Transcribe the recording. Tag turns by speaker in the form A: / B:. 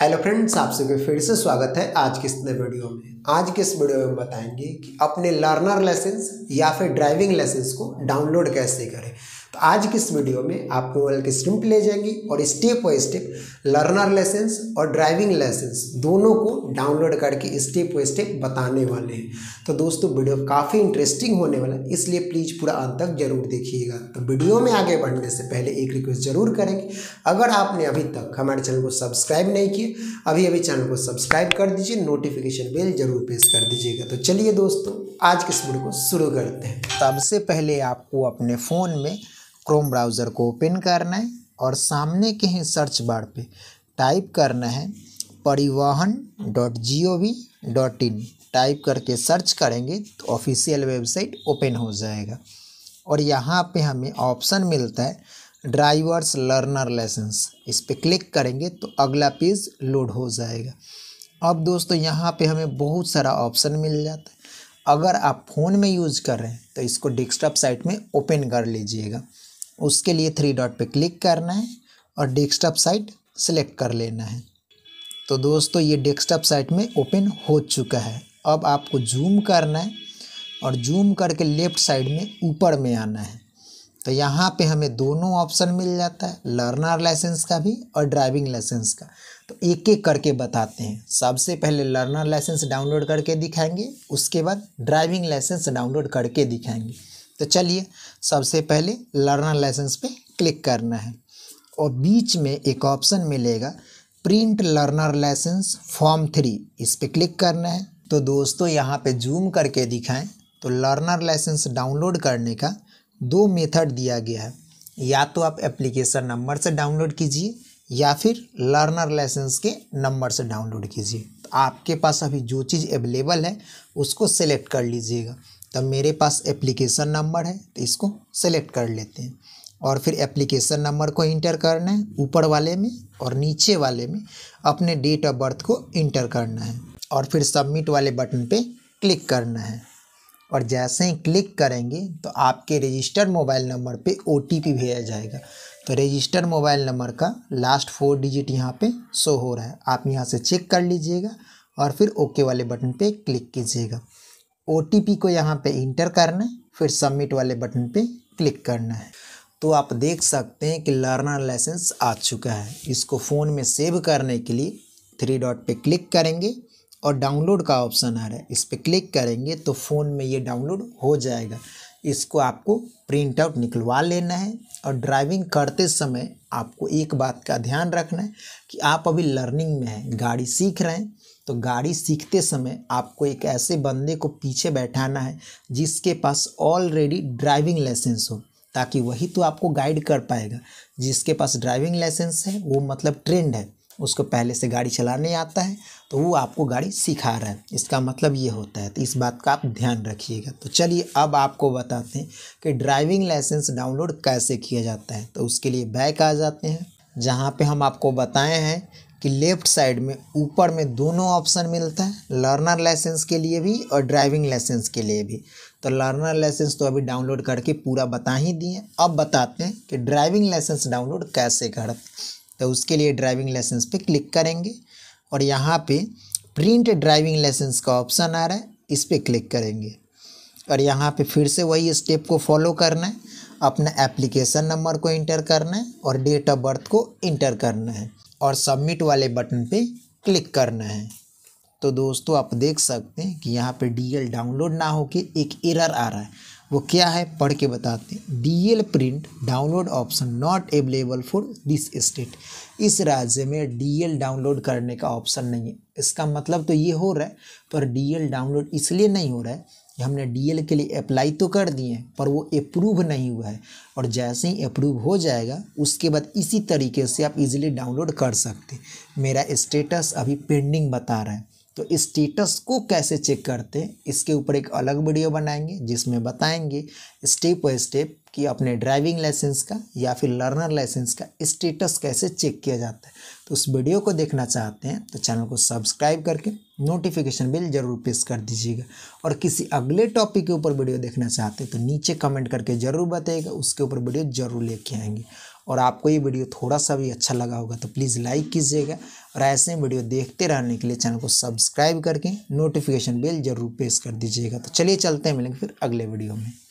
A: hello friends आप सभी फिर से स्वागत है आज के इस नए वीडियो में आज के इस वीडियो में बताएंगे कि अपने लर्नर लाइसेंस या फिर ड्राइविंग लाइसेंस को डाउनलोड कैसे करें तो आज की इस वीडियो में आप केवल की स्ट्रीम ले जाएंगे और step by step learner licence और ड्राइविंग लाइसेंस दोनों को डाउनलोड करके स्टेप बाई स्टेप बताने वाले हैं तो दोस्तों वीडियो काफ़ी इंटरेस्टिंग होने वाला है इसलिए प्लीज़ पूरा अंत तक जरूर देखिएगा तो वीडियो में आगे बढ़ने से पहले एक रिक्वेस्ट जरूर करेंगे अगर आपने अभी तक हमारे चैनल को सब्सक्राइब नहीं किए अभी अभी चैनल को सब्सक्राइब कर दीजिए नोटिफिकेशन बेल जरूर प्रेस कर दीजिएगा तो चलिए दोस्तों आज के इस वीडियो को शुरू करते हैं सबसे पहले आपको अपने फ़ोन में क्रोम ब्राउज़र को ओपन करना है और सामने के ही सर्च बार पे टाइप करना है Parivahan dot G O V dot in type करके सर्च करेंगे तो ऑफिशियल वेबसाइट ओपन हो जाएगा और यहाँ पे हमें ऑप्शन मिलता है ड्राइवर्स लर्नर लाइसेंस इस पर क्लिक करेंगे तो अगला पेज लोड हो जाएगा अब दोस्तों यहाँ पे हमें बहुत सारा ऑप्शन मिल जाता है अगर आप फ़ोन में यूज़ कर रहे हैं तो इसको डेस्कटॉप साइट में ओपन कर लीजिएगा उसके लिए थ्री डॉट पे क्लिक करना है और डेस्कटॉप साइट सेलेक्ट कर लेना है तो दोस्तों ये डेस्कटॉप साइट में ओपन हो चुका है अब आपको जूम करना है और जूम करके लेफ़्ट साइड में ऊपर में आना है तो यहाँ पे हमें दोनों ऑप्शन मिल जाता है लर्नर लाइसेंस का भी और ड्राइविंग लाइसेंस का तो एक एक करके बताते हैं सबसे पहले लर्नर लाइसेंस डाउनलोड करके दिखाएंगे उसके बाद ड्राइविंग लाइसेंस डाउनलोड करके दिखाएंगे तो चलिए सबसे पहले लर्नर लाइसेंस पे क्लिक करना है और बीच में एक ऑप्शन मिलेगा print learner licence form three इस पर क्लिक करना है तो दोस्तों यहाँ पे जूम करके दिखाएं तो लर्नर लाइसेंस डाउनलोड करने का दो मेथड दिया गया है या तो आप एप्लीकेशन नंबर से डाउनलोड कीजिए या फिर लर्नर लाइसेंस के नंबर से डाउनलोड कीजिए तो आपके पास अभी जो चीज़ अवेलेबल है उसको सेलेक्ट कर लीजिएगा तब मेरे पास एप्लीकेशन नंबर है तो इसको सेलेक्ट कर लेते हैं और फिर एप्लीकेशन नंबर को इंटर करना है ऊपर वाले में और नीचे वाले में अपने डेट ऑफ बर्थ को इंटर करना है और फिर सबमिट वाले बटन पे क्लिक करना है और जैसे ही क्लिक करेंगे तो आपके रजिस्टर्ड मोबाइल नंबर पे ओ भेजा जाएगा तो रजिस्टर्ड मोबाइल नंबर का लास्ट फोर डिजिट यहाँ पे शो हो रहा है आप यहाँ से चेक कर लीजिएगा और फिर ओके वाले बटन पे क्लिक कीजिएगा ओ को यहाँ पे इंटर करना है फिर सबमिट वाले बटन पे क्लिक करना है तो आप देख सकते हैं कि लर्नर लाइसेंस आ चुका है इसको फ़ोन में सेव करने के लिए थ्री डॉट पे क्लिक करेंगे और डाउनलोड का ऑप्शन आ रहा है इस पर क्लिक करेंगे तो फ़ोन में ये डाउनलोड हो जाएगा इसको आपको प्रिंट आउट निकलवा लेना है और ड्राइविंग करते समय आपको एक बात का ध्यान रखना है कि आप अभी लर्निंग में हैं गाड़ी सीख रहे हैं तो गाड़ी सीखते समय आपको एक ऐसे बंदे को पीछे बैठाना है जिसके पास ऑलरेडी ड्राइविंग लाइसेंस हो ताकि वही तो आपको गाइड कर पाएगा जिसके पास ड्राइविंग लाइसेंस है वो मतलब ट्रेंड है उसको पहले से गाड़ी चलाने आता है तो वो आपको गाड़ी सिखा रहा है इसका मतलब ये होता है तो इस बात का आप ध्यान रखिएगा तो चलिए अब आपको बताते हैं कि ड्राइविंग लाइसेंस डाउनलोड कैसे किया जाता है तो उसके लिए बैक आ जाते हैं जहाँ पे हम आपको बताए हैं कि लेफ्ट साइड में ऊपर में दोनों ऑप्शन मिलता है लर्नर लाइसेंस के लिए भी और ड्राइविंग लाइसेंस के लिए भी तो लर्नर लाइसेंस तो अभी डाउनलोड करके पूरा बता ही दिए अब बताते हैं कि ड्राइविंग लाइसेंस डाउनलोड कैसे करते तो उसके लिए ड्राइविंग लाइसेंस पे क्लिक करेंगे और यहाँ पे प्रिंट ड्राइविंग लाइसेंस का ऑप्शन आ रहा है इस पर क्लिक करेंगे और यहाँ पे फिर से वही स्टेप को फॉलो करना है अपना एप्लीकेशन नंबर को इंटर करना है और डेट ऑफ बर्थ को इंटर करना है और सबमिट वाले बटन पर क्लिक करना है तो दोस्तों आप देख सकते हैं कि यहाँ पर डी डाउनलोड ना होकर एक एरर आ रहा है वो क्या है पढ़ के बताते हैं D L print download option not available for this state इस राज्य में डी एल डाउनलोड करने का ऑप्शन नहीं है इसका मतलब तो ये हो रहा है पर डी एल डाउनलोड इसलिए नहीं हो रहा है कि हमने एल के लिए अप्लाई तो कर दिए हैं पर वो अप्रूव नहीं हुआ है और जैसे ही अप्रूव हो जाएगा उसके बाद इसी तरीके से आप इजीली डाउनलोड कर सकते मेरा स्टेटस अभी पेंडिंग बता रहा है तो स्टेटस को कैसे चेक करते हैं इसके ऊपर एक अलग वीडियो बनाएंगे जिसमें बताएंगे स्टेप बाय स्टेप कि अपने ड्राइविंग लाइसेंस का या फिर लर्नर लाइसेंस का स्टेटस कैसे चेक किया जाता है तो उस वीडियो को देखना चाहते हैं तो चैनल को सब्सक्राइब करके नोटिफिकेशन बिल जरूर प्रेस कर दीजिएगा और किसी अगले टॉपिक के ऊपर वीडियो देखना चाहते हैं तो नीचे कमेंट करके ज़रूर बताइएगा उसके ऊपर वीडियो जरूर लेके आएंगे और आपको ये वीडियो थोड़ा सा भी अच्छा लगा होगा तो प्लीज़ लाइक कीजिएगा और ऐसे वीडियो देखते रहने के लिए चैनल को सब्सक्राइब करके नोटिफिकेशन बेल जरूर प्रेस कर दीजिएगा तो चलिए चलते हैं मिलेंगे फिर अगले वीडियो में